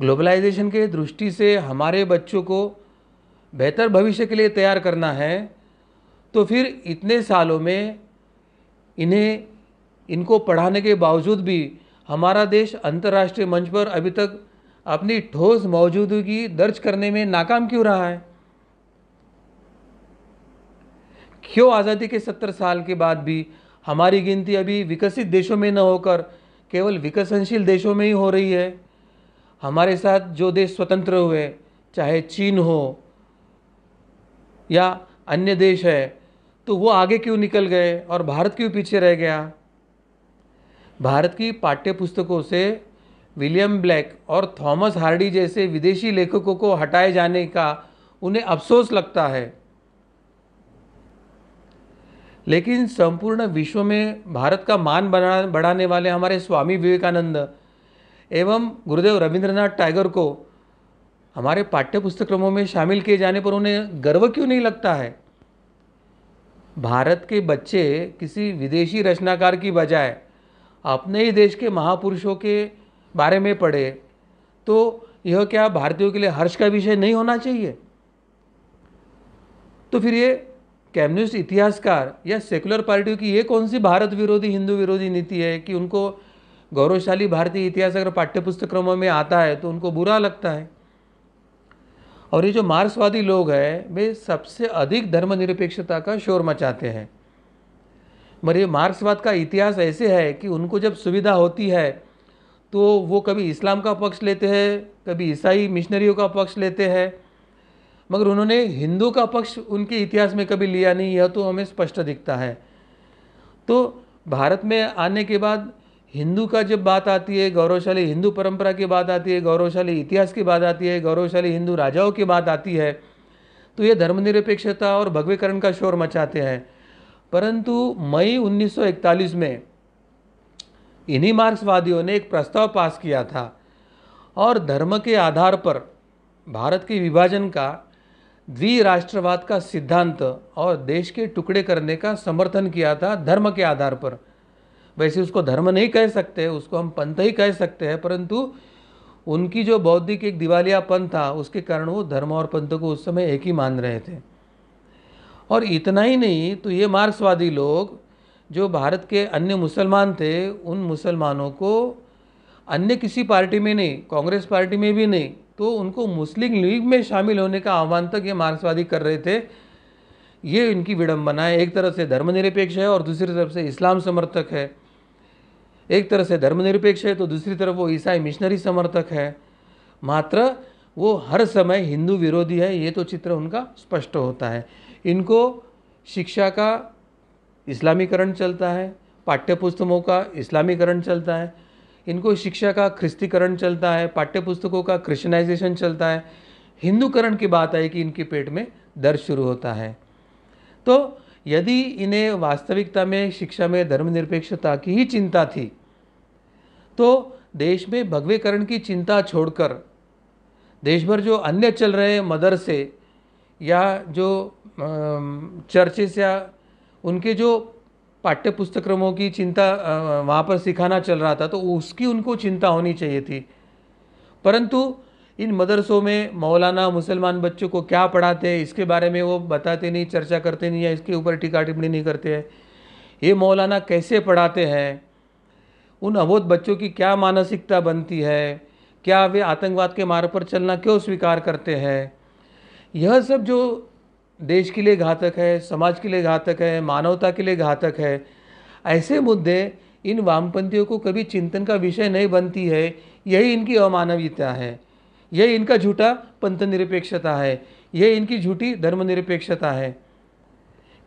ग्लोबलाइजेशन के दृष्टि से हमारे बच्चों को बेहतर भविष्य के लिए तैयार करना है तो फिर इतने सालों में इन्हें इनको पढ़ाने के बावजूद भी हमारा देश अंतर्राष्ट्रीय मंच पर अभी तक अपनी ठोस मौजूदगी दर्ज करने में नाकाम क्यों रहा है क्यों आज़ादी के सत्तर साल के बाद भी हमारी गिनती अभी विकसित देशों में न होकर केवल विकसनशील देशों में ही हो रही है हमारे साथ जो देश स्वतंत्र हुए चाहे चीन हो या अन्य देश है तो वो आगे क्यों निकल गए और भारत क्यों पीछे रह गया भारत की पाठ्य पुस्तकों से विलियम ब्लैक और थॉमस हार्डी जैसे विदेशी लेखकों को हटाए जाने का उन्हें अफसोस लगता है लेकिन संपूर्ण विश्व में भारत का मान बढ़ाने वाले हमारे स्वामी विवेकानंद एवं गुरुदेव रविंद्रनाथ टाइगर को हमारे पाठ्य पुस्तक्रमों में शामिल किए जाने पर उन्हें गर्व क्यों नहीं लगता है भारत के बच्चे किसी विदेशी रचनाकार की बजाय अपने ही देश के महापुरुषों के बारे में पढ़े तो यह क्या भारतीयों के लिए हर्ष का विषय नहीं होना चाहिए तो फिर ये कम्युनिस्ट इतिहासकार या सेकुलर पार्टियों की ये कौन सी भारत विरोधी हिंदू विरोधी नीति है कि उनको गौरवशाली भारतीय इतिहास अगर पाठ्यपुस्तक्रमों में आता है तो उनको बुरा लगता है और ये जो मार्क्सवादी लोग हैं वे सबसे अधिक धर्मनिरपेक्षता का शोर मचाते हैं मगर ये मार्क्सवाद का इतिहास ऐसे है कि उनको जब सुविधा होती है तो वो कभी इस्लाम का पक्ष लेते हैं कभी ईसाई मिशनरियों का पक्ष लेते हैं मगर उन्होंने हिंदू का पक्ष उनके इतिहास में कभी लिया नहीं यह तो हमें स्पष्ट दिखता है तो भारत में आने के बाद हिंदू का जब बात आती है गौरवशाली हिंदू परंपरा की बात आती है गौरवशाली इतिहास की बात आती है गौरवशाली हिंदू राजाओं की बात आती है तो ये धर्मनिरपेक्षता और भगवीकरण का शोर मचाते हैं परंतु मई 1941 में इन्हीं मार्क्सवादियों ने एक प्रस्ताव पास किया था और धर्म के आधार पर भारत के विभाजन का द्विराष्ट्रवाद का सिद्धांत और देश के टुकड़े करने का समर्थन किया था धर्म के आधार पर वैसे उसको धर्म नहीं कह सकते उसको हम पंथ ही कह सकते हैं परंतु उनकी जो बौद्धिक एक दिवालियापन था उसके कारण वो धर्म और पंथ को उस समय एक ही मान रहे थे और इतना ही नहीं तो ये मार्क्सवादी लोग जो भारत के अन्य मुसलमान थे उन मुसलमानों को अन्य किसी पार्टी में नहीं कांग्रेस पार्टी में भी नहीं तो उनको मुस्लिम लीग में शामिल होने का आह्वान तक ये मार्क्सवादी कर रहे थे ये इनकी विडम्बना है एक तरह से धर्मनिरपेक्ष है और दूसरी तरफ से इस्लाम समर्थक है एक तरह से धर्मनिरपेक्ष है तो दूसरी तरफ वो ईसाई मिशनरी समर्थक है मात्र वो हर समय हिंदू विरोधी है ये तो चित्र उनका स्पष्ट होता है इनको शिक्षा का इस्लामीकरण चलता है पाठ्यपुस्तकों का इस्लामीकरण चलता है इनको शिक्षा का ख्रिस्तीकरण चलता है पाठ्य पुस्तकों का क्रिश्चनाइजेशन चलता है हिंदूकरण की बात आई कि इनके पेट में दर्द शुरू होता है तो यदि इन्हें वास्तविकता में शिक्षा में धर्मनिरपेक्षता की ही चिंता थी तो देश में भगवेकरण की चिंता छोड़कर देश भर जो अन्य चल रहे मदरसे या जो चर्चेस या उनके जो पाठ्य की चिंता वहाँ पर सिखाना चल रहा था तो उसकी उनको चिंता होनी चाहिए थी परंतु इन मदरसों में मौलाना मुसलमान बच्चों को क्या पढ़ाते हैं इसके बारे में वो बताते नहीं चर्चा करते नहीं या इसके ऊपर टीका टिप्पणी नहीं करते हैं ये मौलाना कैसे पढ़ाते हैं उन अबोध बच्चों की क्या मानसिकता बनती है क्या वे आतंकवाद के मार्ग पर चलना क्यों स्वीकार करते हैं यह सब जो देश के लिए घातक है समाज के लिए घातक है मानवता के लिए घातक है ऐसे मुद्दे इन वामपंथियों को कभी चिंतन का विषय नहीं बनती है यही इनकी अमानवीयता है यही इनका झूठा पंथ निरपेक्षता है यही इनकी झूठी धर्मनिरपेक्षता है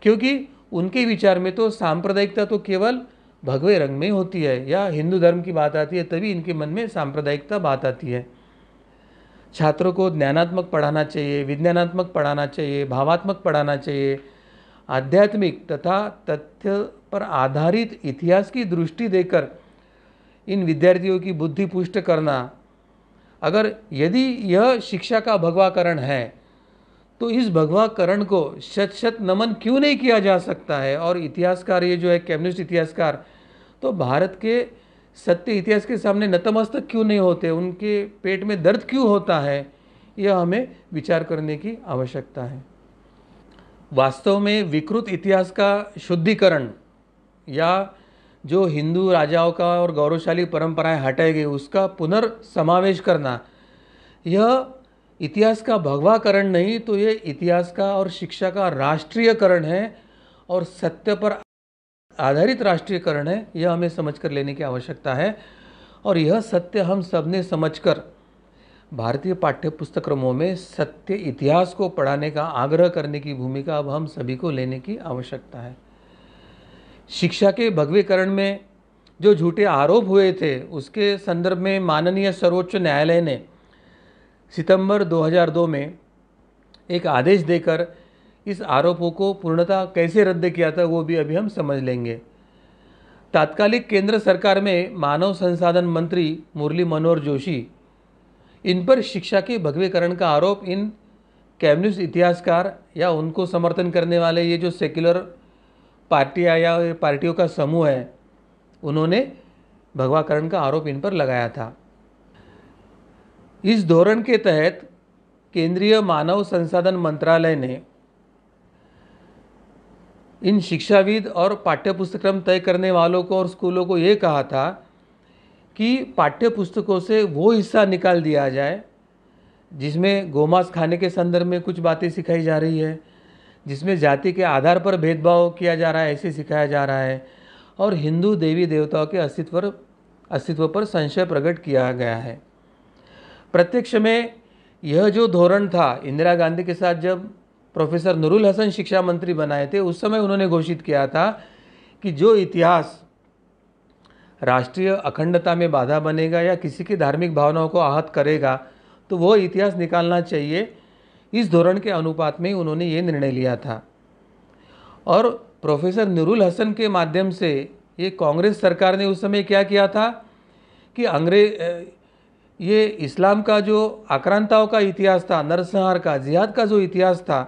क्योंकि उनके विचार में तो सांप्रदायिकता तो केवल भगवे रंग में होती है या हिंदू धर्म की बात आती है तभी इनके मन में सांप्रदायिकता बात आती है छात्रों को ज्ञानात्मक पढ़ाना चाहिए विज्ञानात्मक पढ़ाना चाहिए भावात्मक पढ़ाना चाहिए आध्यात्मिक तथा तथ्य पर आधारित इतिहास की दृष्टि देकर इन विद्यार्थियों की बुद्धि पुष्ट करना अगर यदि यह शिक्षा का भगवाकरण है तो इस भगवाकरण को शत शत नमन क्यों नहीं किया जा सकता है और इतिहासकार ये जो है कम्युनिस्ट इतिहासकार तो भारत के सत्य इतिहास के सामने नतमस्तक क्यों नहीं होते उनके पेट में दर्द क्यों होता है यह हमें विचार करने की आवश्यकता है वास्तव में विकृत इतिहास का शुद्धिकरण या जो हिंदू राजाओं का और गौरवशाली परंपराएं हटाई गई उसका पुनर्समावेश करना यह इतिहास का भगवाकरण नहीं तो यह इतिहास का और शिक्षा का राष्ट्रीयकरण है और सत्य पर आधारित राष्ट्रीयकरण है यह हमें समझ कर लेने की आवश्यकता है और यह सत्य हम सब ने समझ कर भारतीय पाठ्य पुस्तक्रमों में सत्य इतिहास को पढ़ाने का आग्रह करने की भूमिका अब हम सभी को लेने की आवश्यकता है शिक्षा के भगवीकरण में जो झूठे आरोप हुए थे उसके संदर्भ में माननीय सर्वोच्च न्यायालय ने सितंबर 2002 में एक आदेश देकर इस आरोपों को पूर्णतः कैसे रद्द किया था वो भी अभी हम समझ लेंगे तात्कालिक केंद्र सरकार में मानव संसाधन मंत्री मुरली मनोहर जोशी इन पर शिक्षा के भगवीकरण का आरोप इन कैम्युनिस्ट इतिहासकार या उनको समर्थन करने वाले ये जो सेक्युलर पार्टियाँ या पार्टियों का समूह है उन्होंने भगवाकरण का आरोप इन पर लगाया था इस धोरण के तहत केंद्रीय मानव संसाधन मंत्रालय ने इन शिक्षाविद और पाठ्यपुस्तक्रम तय करने वालों को और स्कूलों को ये कहा था कि पाठ्य पुस्तकों से वो हिस्सा निकाल दिया जाए जिसमें गोमांस खाने के संदर्भ में कुछ बातें सिखाई जा रही है जिसमें जाति के आधार पर भेदभाव किया जा रहा है ऐसे सिखाया जा रहा है और हिंदू देवी देवताओं के अस्तित्व पर अस्तित्व पर संशय प्रकट किया गया है प्रत्यक्ष में यह जो धोरण था इंदिरा गांधी के साथ जब प्रोफेसर नुरुल हसन शिक्षा मंत्री बनाए थे उस समय उन्होंने घोषित किया था कि जो इतिहास राष्ट्रीय अखंडता में बाधा बनेगा या किसी की धार्मिक भावनाओं को आहत करेगा तो वो इतिहास निकालना चाहिए इस धोरण के अनुपात में उन्होंने ये निर्णय लिया था और प्रोफेसर नुरुल हसन के माध्यम से ये कांग्रेस सरकार ने उस समय क्या किया था कि अंग्रेज ये इस्लाम का जो आक्रांताओं का इतिहास था नरसंहार का जिहाद का जो इतिहास था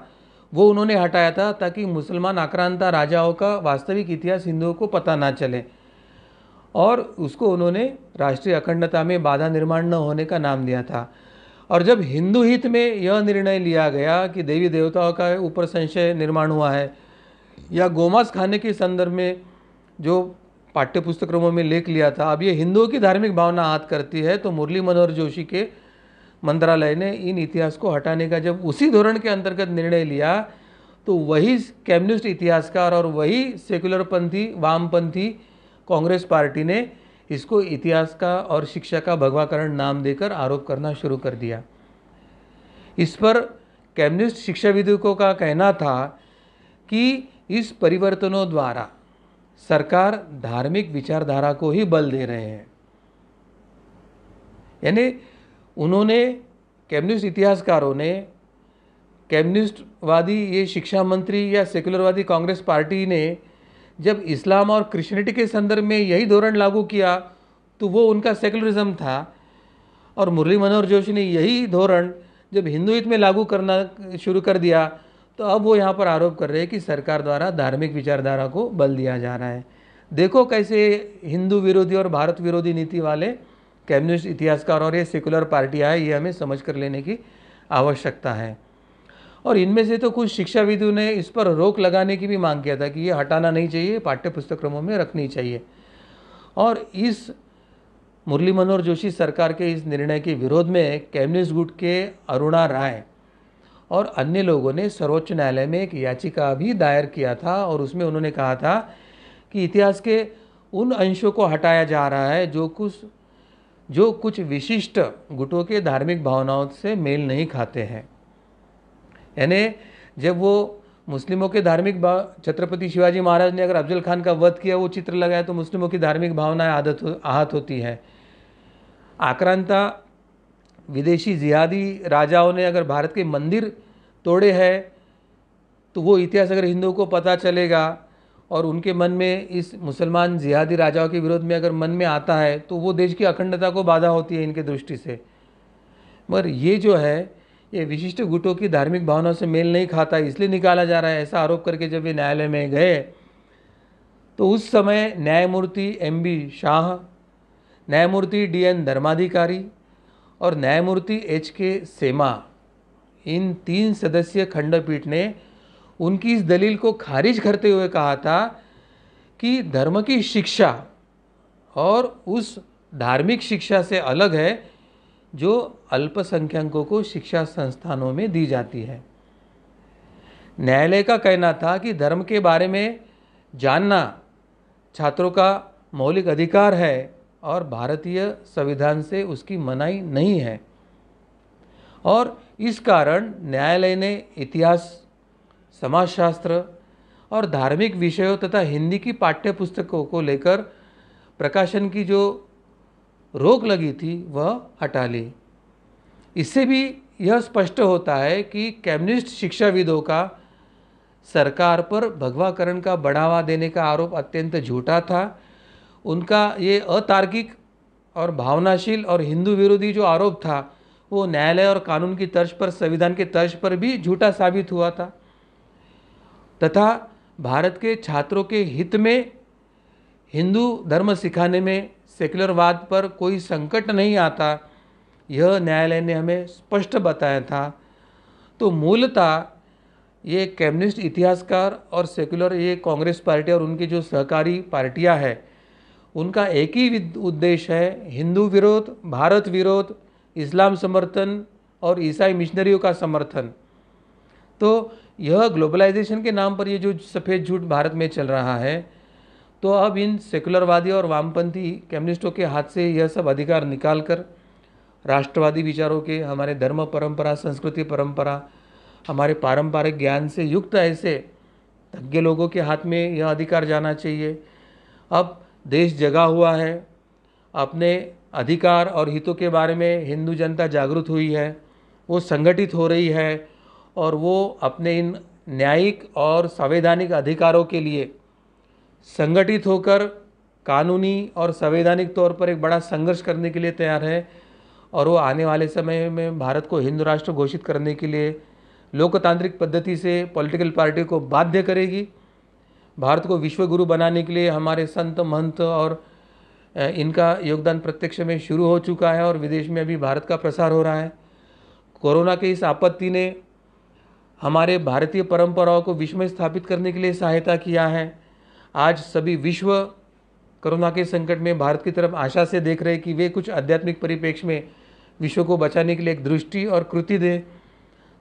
वो उन्होंने हटाया था ताकि मुसलमान आक्रांता राजाओं का वास्तविक इतिहास हिंदुओं को पता ना चले और उसको उन्होंने राष्ट्रीय अखंडता में बाधा निर्माण न होने का नाम दिया था और जब हिंदू हित में यह निर्णय लिया गया कि देवी देवताओं का ऊपर संशय निर्माण हुआ है या गोमांस खाने के संदर्भ में जो पाठ्य पुस्तकों में लेख लिया था अब ये हिंदुओं की धार्मिक भावना आत करती है तो मुरली मनोहर जोशी के मंत्रालय ने इन इतिहास को हटाने का जब उसी धोरण के अंतर्गत निर्णय लिया तो वही कम्युनिस्ट इतिहासकार और वही सेकुलरपंथी वामपंथी कांग्रेस पार्टी ने इसको इतिहास का और शिक्षा का भगवाकरण नाम देकर आरोप करना शुरू कर दिया इस पर कम्युनिस्ट शिक्षाविदों का कहना था कि इस परिवर्तनों द्वारा सरकार धार्मिक विचारधारा को ही बल दे रहे हैं यानी उन्होंने कम्युनिस्ट इतिहासकारों ने कम्युनिस्टवादी ये शिक्षा मंत्री या सेकुलरवादी कांग्रेस पार्टी ने जब इस्लाम और क्रिश्चनिटी के संदर्भ में यही धोरण लागू किया तो वो उनका सेकुलरिज्म था और मुरली मनोहर जोशी ने यही धोरण जब हिंदुत्व में लागू करना शुरू कर दिया तो अब वो यहाँ पर आरोप कर रहे हैं कि सरकार द्वारा धार्मिक विचारधारा को बल दिया जा रहा है देखो कैसे हिंदू विरोधी और भारत विरोधी नीति वाले कम्युनिस्ट इतिहासकार और ये सेकुलर पार्टियाँ हैं ये हमें समझ कर लेने की आवश्यकता है और इनमें से तो कुछ शिक्षाविदों ने इस पर रोक लगाने की भी मांग किया था कि ये हटाना नहीं चाहिए पाठ्य पुस्तक्रमों में रखनी चाहिए और इस मुरली मनोहर जोशी सरकार के इस निर्णय के विरोध में कम्युनिस्ट गुट के अरुणा राय और अन्य लोगों ने सर्वोच्च न्यायालय में एक याचिका भी दायर किया था और उसमें उन्होंने कहा था कि इतिहास के उन अंशों को हटाया जा रहा है जो कुछ जो कुछ विशिष्ट गुटों के धार्मिक भावनाओं से मेल नहीं खाते हैं यानी जब वो मुस्लिमों के धार्मिक छत्रपति शिवाजी महाराज ने अगर अफजल खान का वध किया वो चित्र लगाया तो मुस्लिमों की धार्मिक भावनाएं आदत हो, आहत होती हैं आक्रांता विदेशी जिहादी राजाओं ने अगर भारत के मंदिर तोड़े हैं तो वो इतिहास अगर हिंदुओं को पता चलेगा और उनके मन में इस मुसलमान जिहादी राजाओं के विरोध में अगर मन में आता है तो वो देश की अखंडता को बाधा होती है इनके दृष्टि से मगर ये जो है ये विशिष्ट गुटों की धार्मिक भावनाओं से मेल नहीं खाता इसलिए निकाला जा रहा है ऐसा आरोप करके जब ये न्यायालय में गए तो उस समय न्यायमूर्ति एम बी शाह न्यायमूर्ति डी एन धर्माधिकारी और न्यायमूर्ति एच के सेमा इन तीन सदस्यीय खंडपीठ ने उनकी इस दलील को खारिज करते हुए कहा था कि धर्म की शिक्षा और उस धार्मिक शिक्षा से अलग है जो अल्पसंख्यकों को शिक्षा संस्थानों में दी जाती है न्यायालय का कहना था कि धर्म के बारे में जानना छात्रों का मौलिक अधिकार है और भारतीय संविधान से उसकी मनाही नहीं है और इस कारण न्यायालय ने इतिहास समाजशास्त्र और धार्मिक विषयों तथा हिंदी की पाठ्य पुस्तकों को लेकर प्रकाशन की जो रोक लगी थी वह हटा ली इससे भी यह स्पष्ट होता है कि कम्युनिस्ट शिक्षाविदों का सरकार पर भगवाकरण का बढ़ावा देने का आरोप अत्यंत झूठा था उनका ये अतार्किक और भावनाशील और हिंदू विरोधी जो आरोप था वो न्यायालय और कानून की तर्ज पर संविधान के तर्ज पर भी झूठा साबित हुआ था तथा भारत के छात्रों के हित में हिंदू धर्म सिखाने में सेक्युलरवाद पर कोई संकट नहीं आता यह न्यायालय ने हमें स्पष्ट बताया था तो मूलतः ये कम्युनिस्ट इतिहासकार और सेक्युलर ये कांग्रेस पार्टी और उनकी जो सहकारी पार्टियां हैं उनका एक ही उद्देश्य है हिंदू विरोध भारत विरोध इस्लाम समर्थन और ईसाई मिशनरियों का समर्थन तो यह ग्लोबलाइजेशन के नाम पर ये जो सफ़ेद झूठ भारत में चल रहा है तो अब इन सेकुलरवादी और वामपंथी कम्युनिस्टों के हाथ से यह सब अधिकार निकाल कर राष्ट्रवादी विचारों के हमारे धर्म परंपरा संस्कृति परंपरा हमारे पारंपरिक ज्ञान से युक्त ऐसे तज्ञ लोगों के हाथ में यह अधिकार जाना चाहिए अब देश जगा हुआ है अपने अधिकार और हितों के बारे में हिंदू जनता जागरूक हुई है वो संगठित हो रही है और वो अपने इन न्यायिक और संवैधानिक अधिकारों के लिए संगठित होकर कानूनी और संवैधानिक तौर पर एक बड़ा संघर्ष करने के लिए तैयार है और वो आने वाले समय में भारत को हिंदू राष्ट्र घोषित करने के लिए लोकतांत्रिक पद्धति से पॉलिटिकल पार्टी को बाध्य करेगी भारत को विश्व गुरु बनाने के लिए हमारे संत महंत और इनका योगदान प्रत्यक्ष में शुरू हो चुका है और विदेश में अभी भारत का प्रसार हो रहा है कोरोना की इस आपत्ति ने हमारे भारतीय परंपराओं को विश्व में स्थापित करने के लिए सहायता किया है आज सभी विश्व कोरोना के संकट में भारत की तरफ आशा से देख रहे कि वे कुछ आध्यात्मिक परिप्रेक्ष्य में विश्व को बचाने के लिए एक दृष्टि और कृति दें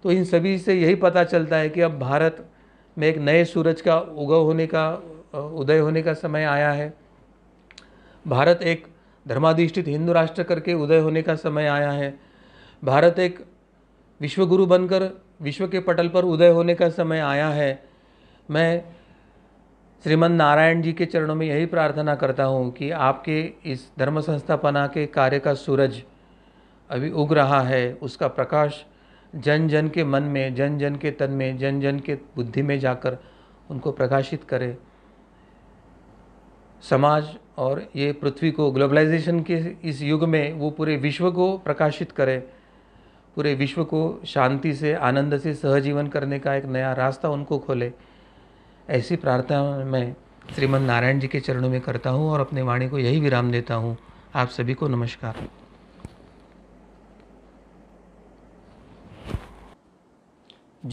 तो इन सभी से यही पता चलता है कि अब भारत में एक नए सूरज का उगव होने का उदय होने का समय आया है भारत एक धर्माधिष्ठित हिंदू राष्ट्र करके उदय होने का समय आया है भारत एक विश्वगुरु बनकर विश्व के पटल पर उदय होने का समय आया है मैं श्रीमद नारायण जी के चरणों में यही प्रार्थना करता हूँ कि आपके इस धर्म संस्थापना के कार्य का सूरज अभी उग रहा है उसका प्रकाश जन जन के मन में जन जन के तन में जन जन के बुद्धि में जाकर उनको प्रकाशित करे समाज और ये पृथ्वी को ग्लोबलाइजेशन के इस युग में वो पूरे विश्व को प्रकाशित करे पूरे विश्व को शांति से आनंद से सहजीवन करने का एक नया रास्ता उनको खोले ऐसी प्रार्थना मैं श्रीमद नारायण जी के चरणों में करता हूँ और अपने वाणी को यही विराम देता हूँ आप सभी को नमस्कार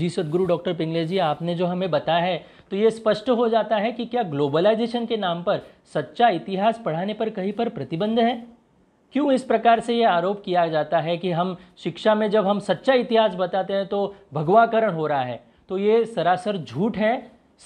जी सदगुरु डॉक्टर पिंगले जी आपने जो हमें बताया है तो ये स्पष्ट हो जाता है कि क्या ग्लोबलाइजेशन के नाम पर सच्चा इतिहास पढ़ाने पर कहीं पर प्रतिबंध है क्यों इस प्रकार से ये आरोप किया जाता है कि हम शिक्षा में जब हम सच्चा इतिहास बताते हैं तो भगवाकरण हो रहा है तो ये सरासर झूठ है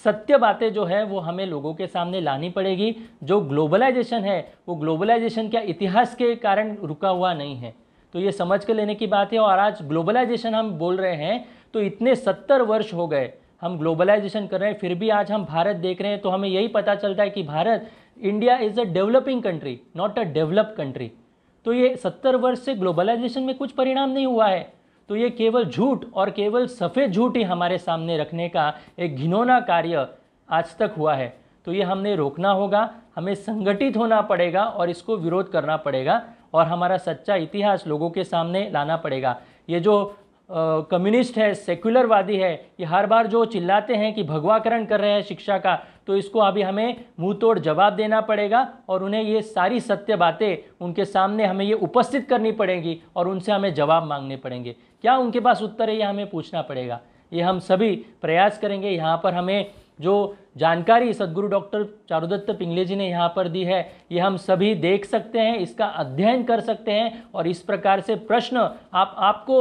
सत्य बातें जो है वो हमें लोगों के सामने लानी पड़ेगी जो ग्लोबलाइजेशन है वो ग्लोबलाइजेशन क्या इतिहास के कारण रुका हुआ नहीं है तो ये समझ के लेने की बात है और आज ग्लोबलाइजेशन हम बोल रहे हैं तो इतने सत्तर वर्ष हो गए हम ग्लोबलाइजेशन कर रहे हैं फिर भी आज हम भारत देख रहे हैं तो हमें यही पता चलता है कि Bharat India is a developing country not a develop country तो ये सत्तर वर्ष से ग्लोबलाइजेशन में कुछ परिणाम नहीं हुआ है तो ये केवल झूठ और केवल सफ़ेद झूठ ही हमारे सामने रखने का एक घिनौना कार्य आज तक हुआ है तो ये हमने रोकना होगा हमें संगठित होना पड़ेगा और इसको विरोध करना पड़ेगा और हमारा सच्चा इतिहास लोगों के सामने लाना पड़ेगा ये जो कम्युनिस्ट है सेक्युलरवादी है ये हर बार जो चिल्लाते हैं कि भगवाकरण कर रहे हैं शिक्षा का तो इसको अभी हमें मुंह तोड़ जवाब देना पड़ेगा और उन्हें ये सारी सत्य बातें उनके सामने हमें ये उपस्थित करनी पड़ेंगी और उनसे हमें जवाब मांगने पड़ेंगे क्या उनके पास उत्तर है ये हमें पूछना पड़ेगा ये हम सभी प्रयास करेंगे यहाँ पर हमें जो जानकारी सदगुरु डॉक्टर चारुदत्त पिंगले जी ने यहाँ पर दी है ये हम सभी देख सकते हैं इसका अध्ययन कर सकते हैं और इस प्रकार से प्रश्न आप आपको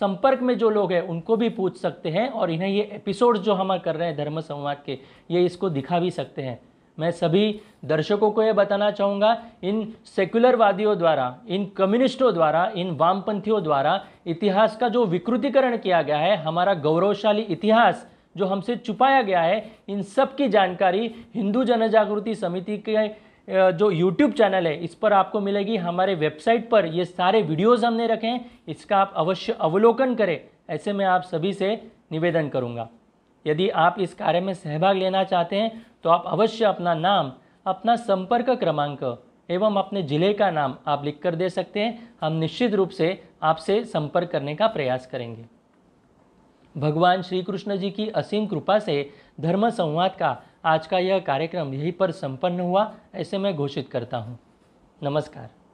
संपर्क में जो लोग हैं उनको भी पूछ सकते हैं और इन्हें ये एपिसोड जो हम कर रहे हैं धर्म संवाद के ये इसको दिखा भी सकते हैं मैं सभी दर्शकों को ये बताना चाहूँगा इन सेक्युलरवादियों द्वारा इन कम्युनिस्टों द्वारा इन वामपंथियों द्वारा इतिहास का जो विकृतिकरण किया गया है हमारा गौरवशाली इतिहास जो हमसे छुपाया गया है इन सब की जानकारी हिंदू जन जागृति समिति के जो यूट्यूब चैनल है इस पर आपको मिलेगी हमारे वेबसाइट पर ये सारे वीडियोस हमने रखे हैं इसका आप अवश्य अवलोकन करें ऐसे मैं आप सभी से निवेदन करूँगा यदि आप इस कार्य में सहभाग लेना चाहते हैं तो आप अवश्य अपना नाम अपना संपर्क क्रमांक एवं अपने ज़िले का नाम आप लिख कर दे सकते हैं हम निश्चित रूप से आपसे संपर्क करने का प्रयास करेंगे भगवान श्री कृष्ण जी की असीम कृपा से धर्म संवाद का आज का यह कार्यक्रम यहीं पर संपन्न हुआ ऐसे मैं घोषित करता हूँ नमस्कार